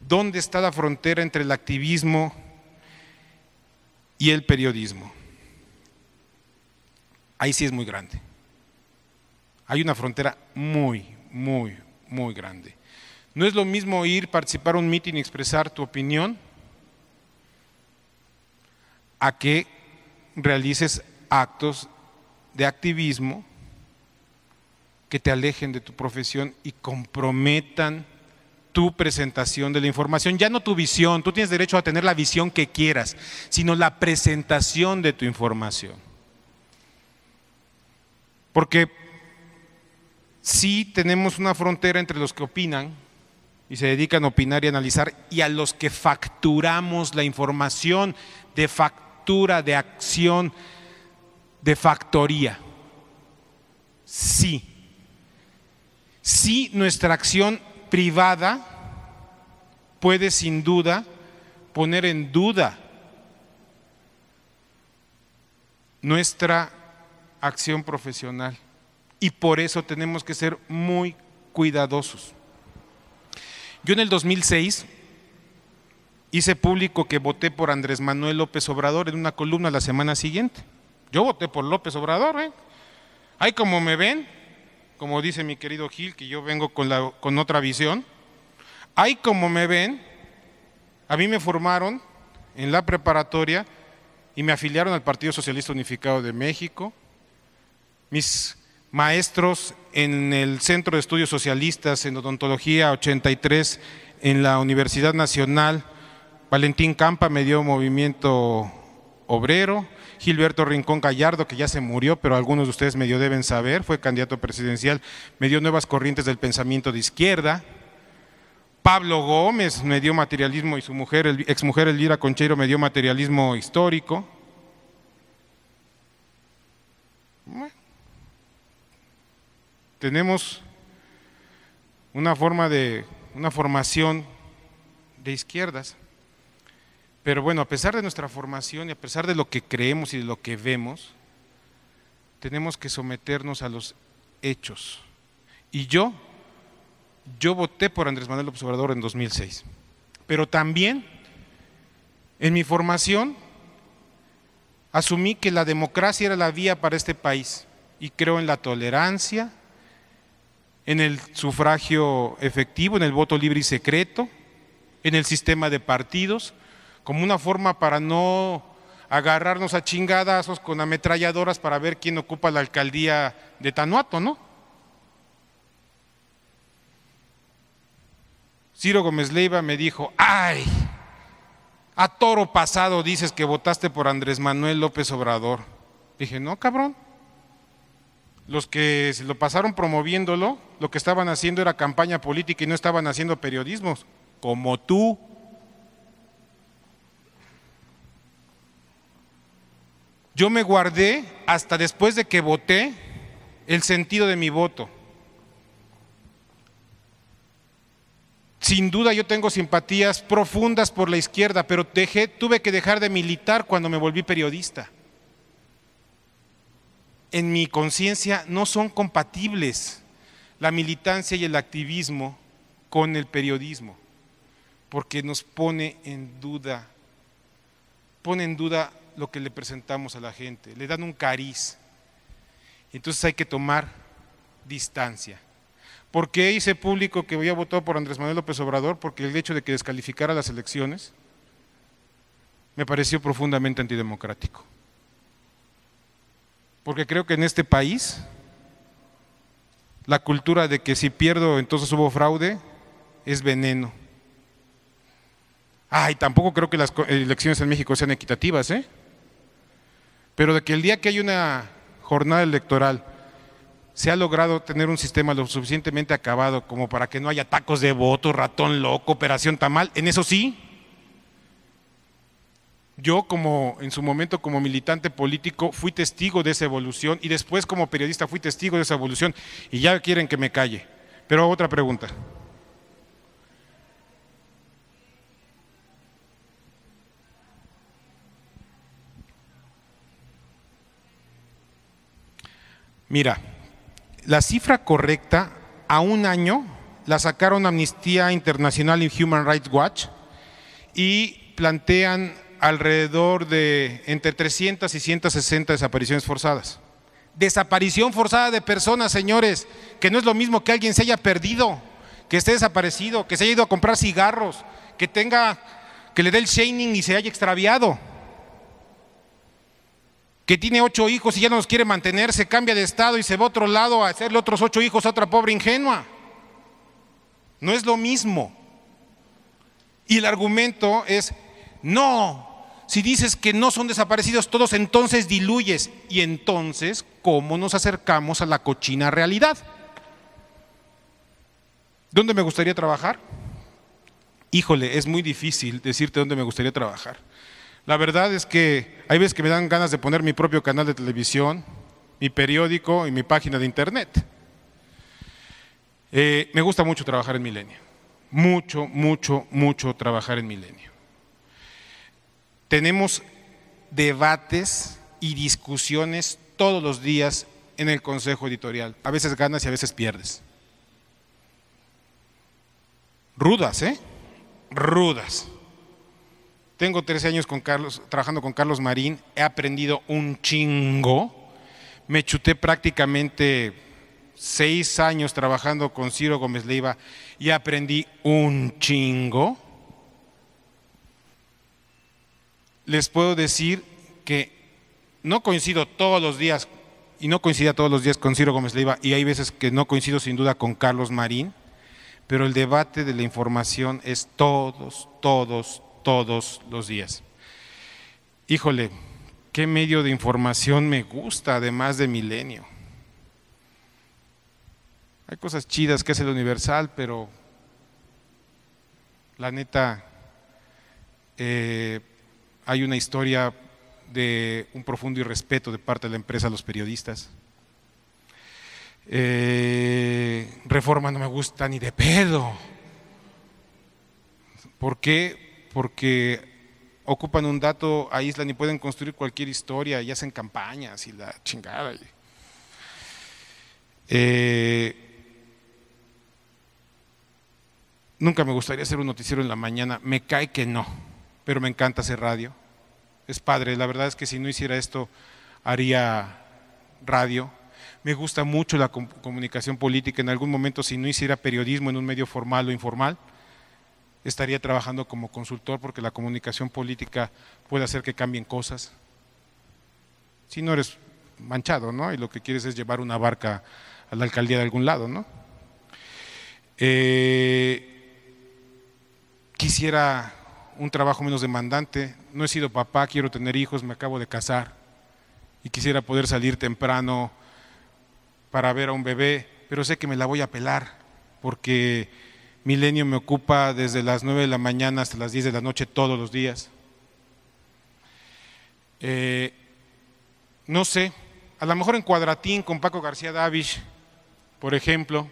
¿Dónde está la frontera entre el activismo y el periodismo? Ahí sí es muy grande. Hay una frontera muy, muy, muy grande. No es lo mismo ir, participar en un mitin y expresar tu opinión a que realices actos de activismo que te alejen de tu profesión y comprometan tu presentación de la información, ya no tu visión, tú tienes derecho a tener la visión que quieras, sino la presentación de tu información. Porque sí tenemos una frontera entre los que opinan y se dedican a opinar y analizar y a los que facturamos la información de factura, de acción, de factoría. Sí. Sí, nuestra acción privada puede sin duda poner en duda nuestra acción profesional. Y por eso tenemos que ser muy cuidadosos. Yo en el 2006 hice público que voté por Andrés Manuel López Obrador en una columna la semana siguiente. Yo voté por López Obrador, ¿eh? Ahí como me ven, como dice mi querido Gil, que yo vengo con, la, con otra visión, ahí como me ven, a mí me formaron en la preparatoria y me afiliaron al Partido Socialista Unificado de México. Mis maestros en el Centro de Estudios Socialistas en Odontología 83 en la Universidad Nacional, Valentín Campa me dio movimiento obrero, Gilberto Rincón Gallardo, que ya se murió, pero algunos de ustedes medio deben saber, fue candidato presidencial, me dio nuevas corrientes del pensamiento de izquierda. Pablo Gómez me dio materialismo y su mujer, el, mujer Elvira Conchero, me dio materialismo histórico. tenemos una forma de, una formación de izquierdas. Pero bueno, a pesar de nuestra formación y a pesar de lo que creemos y de lo que vemos, tenemos que someternos a los hechos. Y yo, yo voté por Andrés Manuel observador en 2006. Pero también, en mi formación, asumí que la democracia era la vía para este país. Y creo en la tolerancia, en el sufragio efectivo, en el voto libre y secreto, en el sistema de partidos como una forma para no agarrarnos a chingadazos con ametralladoras para ver quién ocupa la alcaldía de Tanuato, ¿no? Ciro Gómez Leiva me dijo, ay, a toro pasado dices que votaste por Andrés Manuel López Obrador. Dije, no, cabrón. Los que se lo pasaron promoviéndolo, lo que estaban haciendo era campaña política y no estaban haciendo periodismos, como tú. Yo me guardé hasta después de que voté el sentido de mi voto. Sin duda yo tengo simpatías profundas por la izquierda, pero tuve que dejar de militar cuando me volví periodista. En mi conciencia no son compatibles la militancia y el activismo con el periodismo, porque nos pone en duda, pone en duda lo que le presentamos a la gente, le dan un cariz. Entonces hay que tomar distancia. ¿Por qué hice público que había votado por Andrés Manuel López Obrador? Porque el hecho de que descalificara las elecciones me pareció profundamente antidemocrático. Porque creo que en este país la cultura de que si pierdo entonces hubo fraude es veneno. Ay, tampoco creo que las elecciones en México sean equitativas, ¿eh? Pero de que el día que hay una jornada electoral se ha logrado tener un sistema lo suficientemente acabado como para que no haya tacos de voto, ratón loco, operación tamal, en eso sí. Yo como en su momento como militante político fui testigo de esa evolución y después como periodista fui testigo de esa evolución y ya quieren que me calle. Pero otra pregunta. Mira, la cifra correcta a un año la sacaron Amnistía Internacional y Human Rights Watch y plantean alrededor de entre 300 y 160 desapariciones forzadas. Desaparición forzada de personas, señores, que no es lo mismo que alguien se haya perdido, que esté desaparecido, que se haya ido a comprar cigarros, que tenga, que le dé el shaming y se haya extraviado que tiene ocho hijos y ya no los quiere mantener, se cambia de estado y se va a otro lado a hacerle otros ocho hijos a otra pobre ingenua. No es lo mismo. Y el argumento es, no, si dices que no son desaparecidos todos, entonces diluyes. Y entonces, ¿cómo nos acercamos a la cochina realidad? ¿Dónde me gustaría trabajar? Híjole, es muy difícil decirte dónde me gustaría trabajar. La verdad es que hay veces que me dan ganas de poner mi propio canal de televisión, mi periódico y mi página de internet. Eh, me gusta mucho trabajar en Milenio. Mucho, mucho, mucho trabajar en Milenio. Tenemos debates y discusiones todos los días en el Consejo Editorial. A veces ganas y a veces pierdes. Rudas, ¿eh? Rudas. Tengo 13 años con Carlos, trabajando con Carlos Marín, he aprendido un chingo. Me chuté prácticamente seis años trabajando con Ciro Gómez Leiva y aprendí un chingo. Les puedo decir que no coincido todos los días y no coincida todos los días con Ciro Gómez Leiva y hay veces que no coincido sin duda con Carlos Marín, pero el debate de la información es todos, todos, todos los días. Híjole, ¿qué medio de información me gusta además de Milenio? Hay cosas chidas que hace el Universal, pero la neta, eh, hay una historia de un profundo irrespeto de parte de la empresa a los periodistas. Eh, reforma no me gusta ni de pedo. ¿Por qué? porque ocupan un dato, aíslan y pueden construir cualquier historia y hacen campañas y la chingada. Eh, nunca me gustaría hacer un noticiero en la mañana, me cae que no, pero me encanta hacer radio. Es padre, la verdad es que si no hiciera esto, haría radio. Me gusta mucho la comunicación política, en algún momento si no hiciera periodismo en un medio formal o informal, estaría trabajando como consultor porque la comunicación política puede hacer que cambien cosas. Si no eres manchado, ¿no? Y lo que quieres es llevar una barca a la alcaldía de algún lado, ¿no? Eh, quisiera un trabajo menos demandante. No he sido papá, quiero tener hijos, me acabo de casar y quisiera poder salir temprano para ver a un bebé, pero sé que me la voy a pelar porque Milenio me ocupa desde las 9 de la mañana hasta las 10 de la noche todos los días. Eh, no sé, a lo mejor en Cuadratín con Paco García Davis, por ejemplo,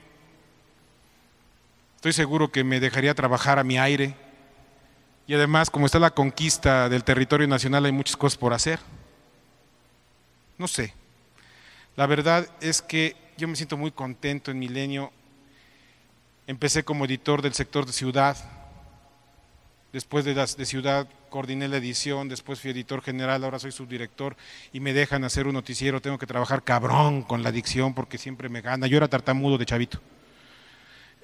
estoy seguro que me dejaría trabajar a mi aire. Y además, como está la conquista del territorio nacional, hay muchas cosas por hacer. No sé. La verdad es que yo me siento muy contento en Milenio Empecé como editor del sector de ciudad. Después de, de ciudad coordiné la edición, después fui editor general, ahora soy subdirector y me dejan hacer un noticiero. Tengo que trabajar cabrón con la adicción porque siempre me gana. Yo era tartamudo de chavito.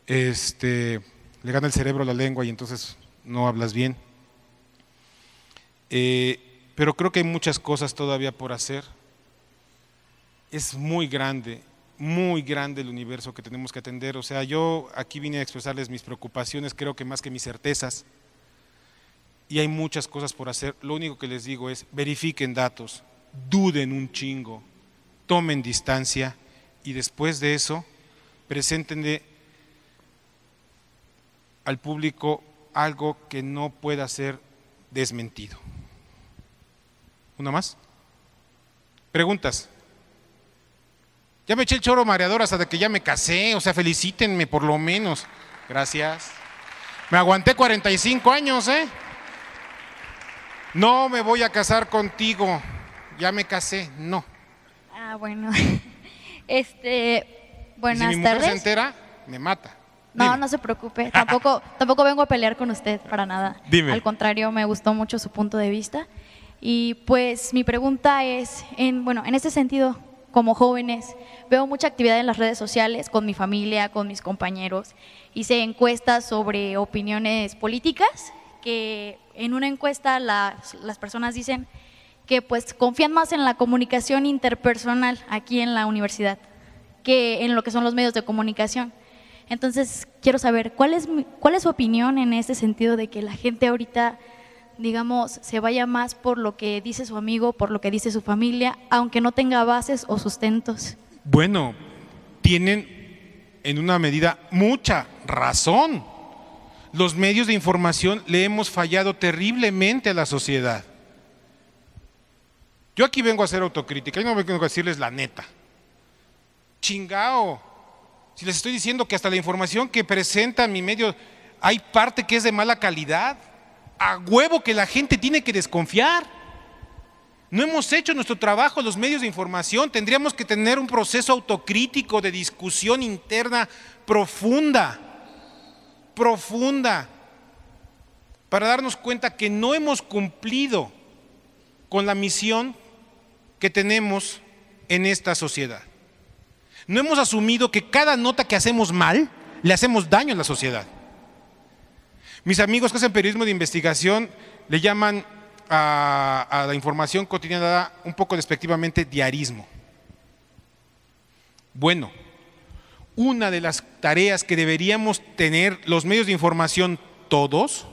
Este, le gana el cerebro la lengua y entonces no hablas bien. Eh, pero creo que hay muchas cosas todavía por hacer. Es muy grande muy grande el universo que tenemos que atender. O sea, yo aquí vine a expresarles mis preocupaciones, creo que más que mis certezas. Y hay muchas cosas por hacer. Lo único que les digo es, verifiquen datos, duden un chingo, tomen distancia y después de eso, preséntenle al público algo que no pueda ser desmentido. ¿Una más? Preguntas. Ya me eché el choro mareador hasta de que ya me casé, o sea, felicítenme por lo menos. Gracias. Me aguanté 45 años, ¿eh? No me voy a casar contigo. Ya me casé, no. Ah, bueno. Este, buenas si mi mujer se entera, me mata. No, no se preocupe. Tampoco, tampoco vengo a pelear con usted para nada. Dime. Al contrario, me gustó mucho su punto de vista. Y pues mi pregunta es, bueno, en este sentido, como jóvenes. Veo mucha actividad en las redes sociales con mi familia, con mis compañeros. Hice encuestas sobre opiniones políticas, que en una encuesta las, personas dicen que pues confían más en la comunicación interpersonal aquí en la universidad que en lo que son los medios de comunicación. Entonces, quiero saber, ¿cuál es, cuál es su opinión en ese sentido de que la gente ahorita digamos, se vaya más por lo que dice su amigo, por lo que dice su familia, aunque no tenga bases o sustentos. Bueno, tienen en una medida mucha razón. Los medios de información le hemos fallado terriblemente a la sociedad. Yo aquí vengo a hacer autocrítica, y no vengo a decirles la neta. Chingao. Si les estoy diciendo que hasta la información que presenta mi medio hay parte que es de mala calidad a huevo que la gente tiene que desconfiar. No hemos hecho nuestro trabajo los medios de información. Tendríamos que tener un proceso autocrítico de discusión interna profunda, profunda, para darnos cuenta que no hemos cumplido con la misión que tenemos en esta sociedad. No hemos asumido que cada nota que hacemos mal le hacemos daño a la sociedad. Mis amigos que hacen periodismo de investigación le llaman a, la información cotidiana un poco despectivamente diarismo. Bueno, una de las tareas que deberíamos tener los medios de información todos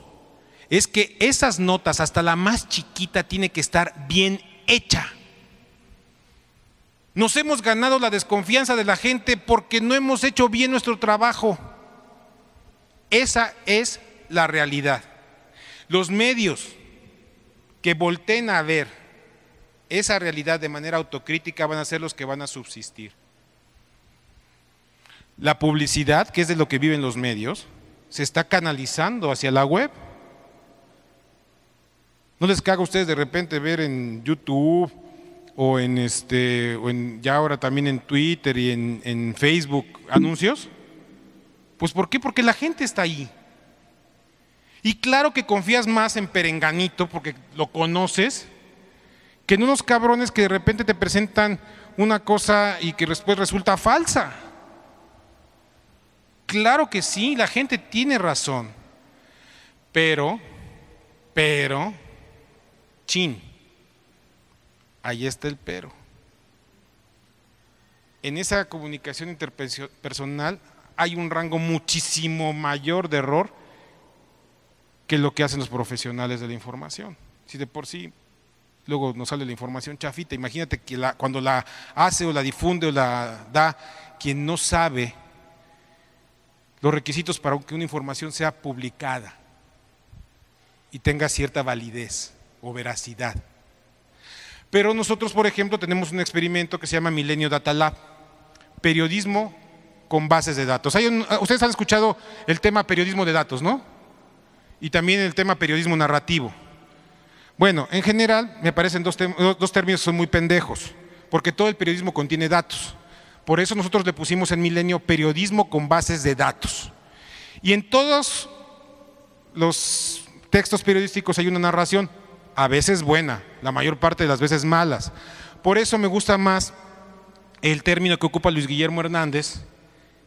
es que esas notas, hasta la más chiquita, tiene que estar bien hecha. Nos hemos ganado la desconfianza de la gente porque no hemos hecho bien nuestro trabajo. Esa es la realidad. Los medios que volteen a ver esa realidad de manera autocrítica van a ser los que van a subsistir. La publicidad, que es de lo que viven los medios, se está canalizando hacia la web. ¿No les caga a ustedes de repente ver en YouTube o en este o en, ya ahora también en Twitter y en, en Facebook anuncios? Pues ¿por qué? Porque la gente está ahí. Y claro que confías más en Perenganito, porque lo conoces, que en unos cabrones que de repente te presentan una cosa y que después resulta falsa. Claro que sí, la gente tiene razón. Pero, pero, chin, ahí está el pero. En esa comunicación interpersonal hay un rango muchísimo mayor de error que lo que hacen los profesionales de la información. Si de por sí luego nos sale la información chafita, imagínate que la, cuando la hace o la difunde o la da quien no sabe los requisitos para que una información sea publicada y tenga cierta validez o veracidad. Pero nosotros, por ejemplo, tenemos un experimento que se llama Milenio Data Lab, periodismo con bases de datos. Ah, ustedes han escuchado el tema periodismo de datos, ¿no? y también el tema periodismo narrativo. Bueno, en general me parecen dos, términos son muy pendejos, porque todo el periodismo contiene datos. Por eso nosotros le pusimos en Milenio periodismo con bases de datos. Y en todos los textos periodísticos hay una narración, a veces buena, la mayor parte de las veces malas. Por eso me gusta más el término que ocupa Luis Guillermo Hernández,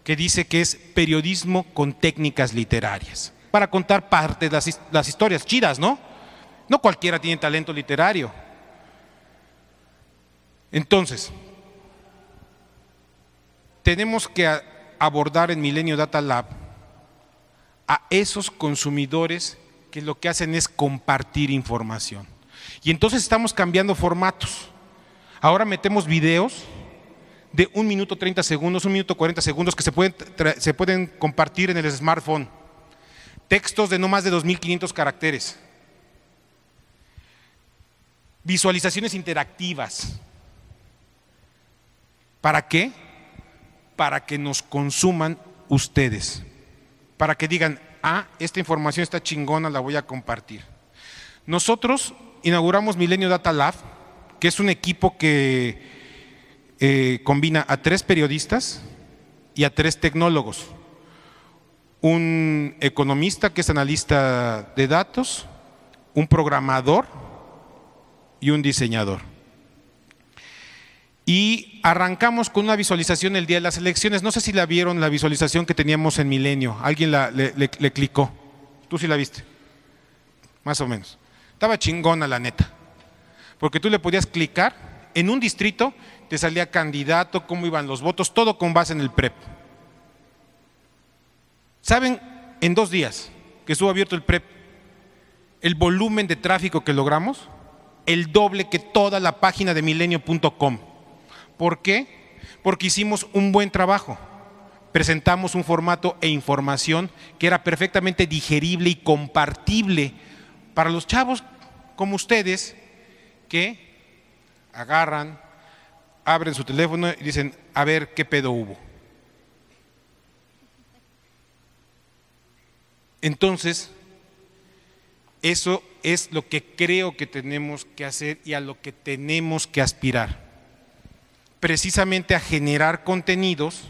que dice que es periodismo con técnicas literarias para contar partes, de las historias chidas, ¿no? No cualquiera tiene talento literario. Entonces, tenemos que abordar en Milenio Data Lab a esos consumidores que lo que hacen es compartir información. Y entonces estamos cambiando formatos. Ahora metemos videos de un minuto 30 segundos, un minuto 40 segundos que se pueden, se pueden compartir en el smartphone textos de no más de 2.500 caracteres, visualizaciones interactivas. ¿Para qué? Para que nos consuman ustedes, para que digan, ah, esta información está chingona, la voy a compartir. Nosotros inauguramos Milenio Data Lab, que es un equipo que eh, combina a tres periodistas y a tres tecnólogos un economista que es analista de datos, un programador y un diseñador. Y arrancamos con una visualización el día de las elecciones. No sé si la vieron, la visualización que teníamos en Milenio. Alguien la, le, le clicó. Tú sí la viste. Más o menos. Estaba chingona la neta. Porque tú le podías clicar en un distrito, te salía candidato, cómo iban los votos, todo con base en el PREP. ¿Saben? En dos días que estuvo abierto el PREP, el volumen de tráfico que logramos, el doble que toda la página de milenio.com. ¿Por qué? Porque hicimos un buen trabajo. Presentamos un formato e información que era perfectamente digerible y compartible para los chavos como ustedes que agarran, abren su teléfono y dicen, a ver qué pedo hubo. Entonces, eso es lo que creo que tenemos que hacer y a lo que tenemos que aspirar. Precisamente a generar contenidos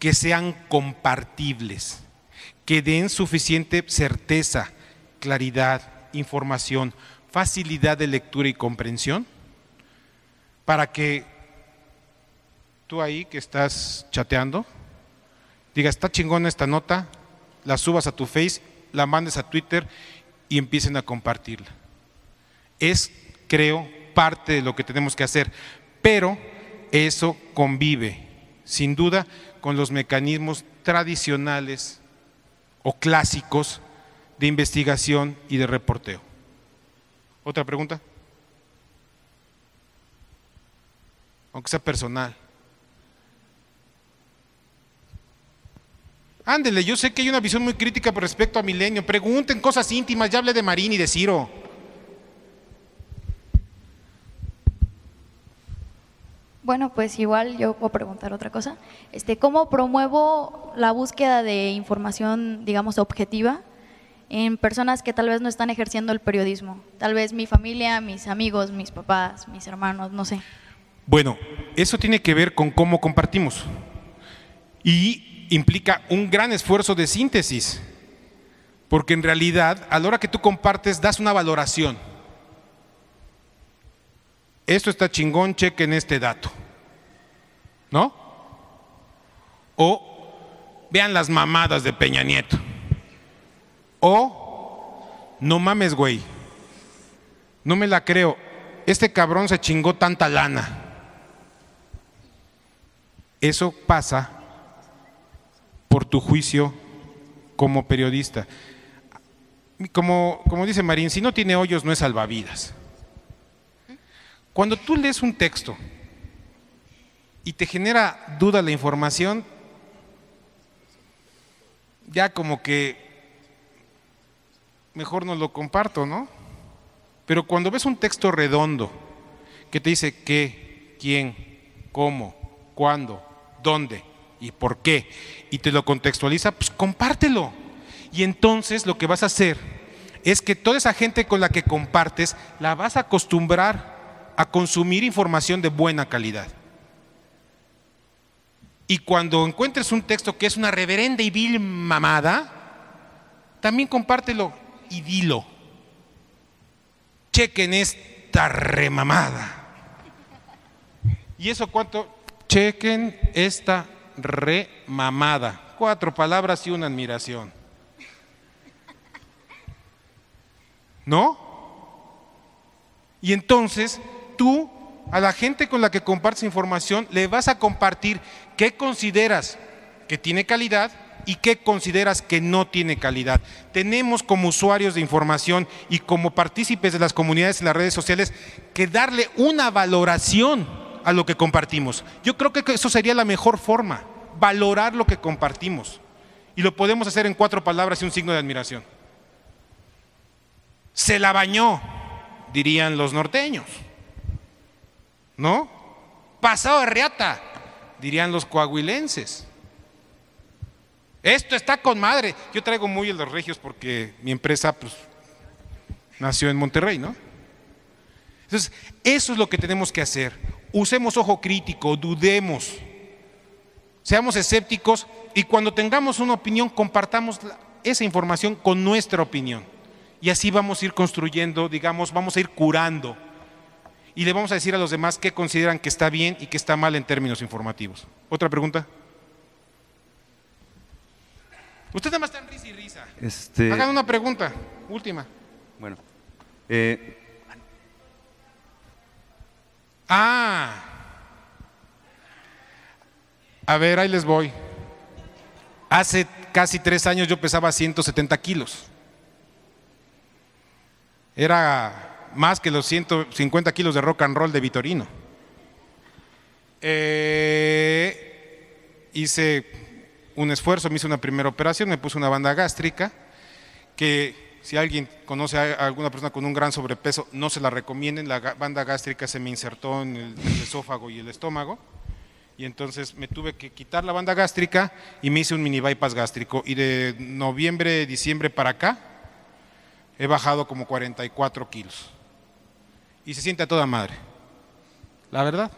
que sean compartibles, que den suficiente certeza, claridad, información, facilidad de lectura y comprensión, para que tú ahí que estás chateando, diga, está chingona esta nota, la subas a tu Face, la mandes a Twitter y empiecen a compartirla. Es, creo, parte de lo que tenemos que hacer, pero eso convive, sin duda, con los mecanismos tradicionales o clásicos de investigación y de reporteo. ¿Otra pregunta? Aunque sea personal. Ándele, yo sé que hay una visión muy crítica por respecto a Milenio. Pregunten cosas íntimas, ya hablé de Marín y de Ciro. Bueno, pues igual yo puedo preguntar otra cosa. Este, ¿Cómo promuevo la búsqueda de información, digamos, objetiva en personas que tal vez no están ejerciendo el periodismo? Tal vez mi familia, mis amigos, mis papás, mis hermanos, no sé. Bueno, eso tiene que ver con cómo compartimos. Y implica un gran esfuerzo de síntesis, porque en realidad a la hora que tú compartes das una valoración. Esto está chingón, chequen este dato. ¿No? O vean las mamadas de Peña Nieto. O no mames, güey. No me la creo. Este cabrón se chingó tanta lana. Eso pasa por tu juicio como periodista. Como, como dice Marín, si no tiene hoyos no es salvavidas. Cuando tú lees un texto y te genera duda la información, ya como que mejor no lo comparto, ¿no? Pero cuando ves un texto redondo que te dice qué, quién, cómo, cuándo, dónde, y por qué, y te lo contextualiza, pues compártelo. Y entonces lo que vas a hacer es que toda esa gente con la que compartes, la vas a acostumbrar a consumir información de buena calidad. Y cuando encuentres un texto que es una reverenda y vil mamada, también compártelo y dilo. Chequen esta remamada. ¿Y eso cuánto? Chequen esta remamada. Cuatro palabras y una admiración. ¿No? Y entonces tú a la gente con la que compartes información le vas a compartir qué consideras que tiene calidad y qué consideras que no tiene calidad. Tenemos como usuarios de información y como partícipes de las comunidades en las redes sociales que darle una valoración a lo que compartimos. Yo creo que eso sería la mejor forma, valorar lo que compartimos. Y lo podemos hacer en cuatro palabras y un signo de admiración. Se la bañó, dirían los norteños. ¿No? Pasado de riata, dirían los coahuilenses. Esto está con madre. Yo traigo muy el de los regios porque mi empresa pues, nació en Monterrey, ¿no? Entonces, eso es lo que tenemos que hacer usemos ojo crítico, dudemos, seamos escépticos y cuando tengamos una opinión compartamos esa información con nuestra opinión. Y así vamos a ir construyendo, digamos, vamos a ir curando y le vamos a decir a los demás qué consideran que está bien y qué está mal en términos informativos. ¿Otra pregunta? ¿Ustedes nada más está risa y risa. Este, Hagan una pregunta, última. Bueno, eh, Ah. A ver, ahí les voy. Hace casi tres años yo pesaba 170 kilos. Era más que los 150 kilos de rock and roll de Vitorino. Eh, hice un esfuerzo, me hice una primera operación, me puse una banda gástrica que si alguien conoce a alguna persona con un gran sobrepeso, no se la recomienden. La banda gástrica se me insertó en el, esófago y el estómago. Y entonces me tuve que quitar la banda gástrica y me hice un mini bypass gástrico. Y de noviembre, diciembre para acá, he bajado como 44 kilos. Y se siente a toda madre. La verdad.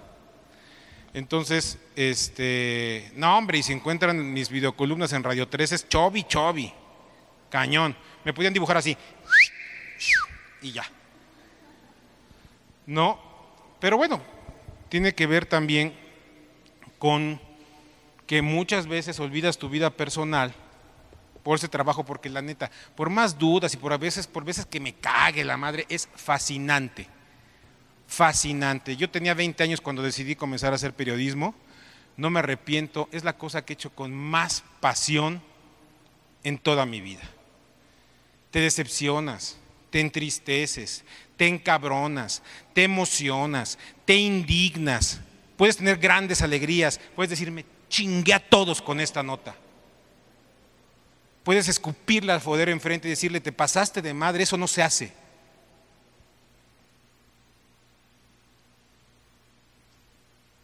Entonces, este, no hombre, y si encuentran mis videocolumnas en Radio 3 es chobi, chobi. cañón. Me podían dibujar así. Y ya. No, pero bueno, tiene que ver también con que muchas veces olvidas tu vida personal por ese trabajo, porque la neta, por más dudas y por a veces, por veces que me cague la madre, es fascinante. Fascinante. Yo tenía 20 años cuando decidí comenzar a hacer periodismo. No me arrepiento, es la cosa que he hecho con más pasión en toda mi vida te decepcionas, te entristeces, te encabronas, te emocionas, te indignas. Puedes tener grandes alegrías, puedes decirme, chingue a todos con esta nota. Puedes escupirle al fodero enfrente y decirle, te pasaste de madre, eso no se hace.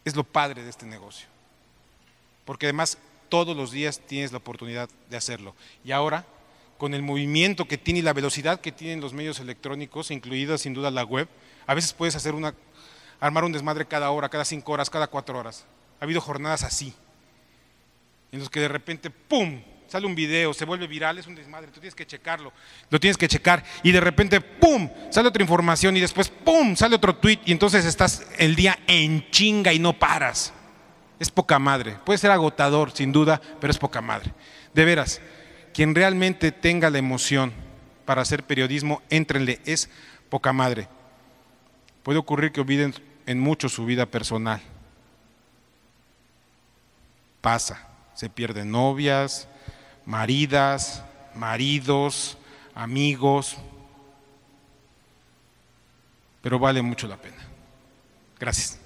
Es lo padre de este negocio. Porque además todos los días tienes la oportunidad de hacerlo. Y ahora con el movimiento que tiene y la velocidad que tienen los medios electrónicos, incluida sin duda la web, a veces puedes hacer una, armar un desmadre cada hora, cada cinco horas, cada cuatro horas. Ha habido jornadas así, en los que de repente, ¡pum!, sale un video, se vuelve viral, es un desmadre, tú tienes que checarlo, lo tienes que checar, y de repente, ¡pum!, sale otra información, y después, ¡pum!, sale otro tweet, y entonces estás el día en chinga y no paras. Es poca madre, puede ser agotador, sin duda, pero es poca madre. De veras quien realmente tenga la emoción para hacer periodismo, éntrenle, es poca madre. Puede ocurrir que olviden en mucho su vida personal. Pasa, se pierden novias, maridas, maridos, amigos, pero vale mucho la pena. Gracias.